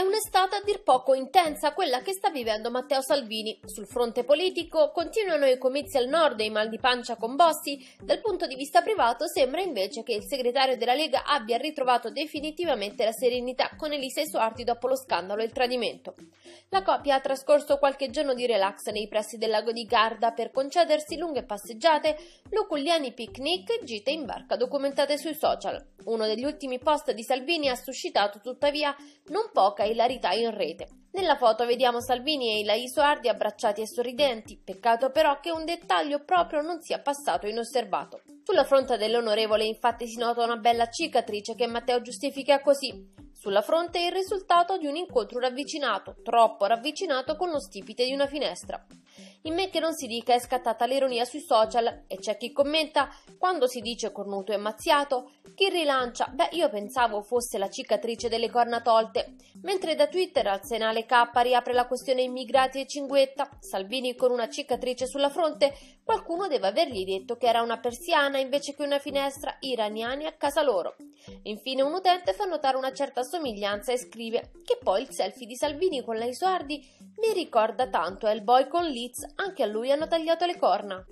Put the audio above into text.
È un'estate a dir poco intensa quella che sta vivendo Matteo Salvini. Sul fronte politico continuano i comizi al nord e i mal di pancia con Bossi. Dal punto di vista privato sembra invece che il segretario della Lega abbia ritrovato definitivamente la serenità con Elisa e Esuardi dopo lo scandalo e il tradimento. La coppia ha trascorso qualche giorno di relax nei pressi del lago di Garda per concedersi lunghe passeggiate, luculliani picnic, gite in barca documentate sui social. Uno degli ultimi post di Salvini ha suscitato tuttavia non poca ilarità in rete. Nella foto vediamo Salvini e Ilai Suardi abbracciati e sorridenti, peccato però che un dettaglio proprio non sia passato inosservato. Sulla fronte dell'onorevole infatti si nota una bella cicatrice che Matteo giustifica così. Sulla fronte è il risultato di un incontro ravvicinato, troppo ravvicinato con lo stipite di una finestra. In me che non si dica è scattata l'ironia sui social e c'è chi commenta quando si dice cornuto e mazziato, chi rilancia beh io pensavo fosse la cicatrice delle corna tolte, mentre da Twitter al Senale K riapre la questione immigrati e cinguetta, Salvini con una cicatrice sulla fronte, qualcuno deve avergli detto che era una persiana invece che una finestra, iraniani a casa loro. Infine un utente fa notare una certa somiglianza e scrive che poi il selfie di Salvini con la Isoardi mi ricorda tanto Hellboy con Liz, anche a lui hanno tagliato le corna.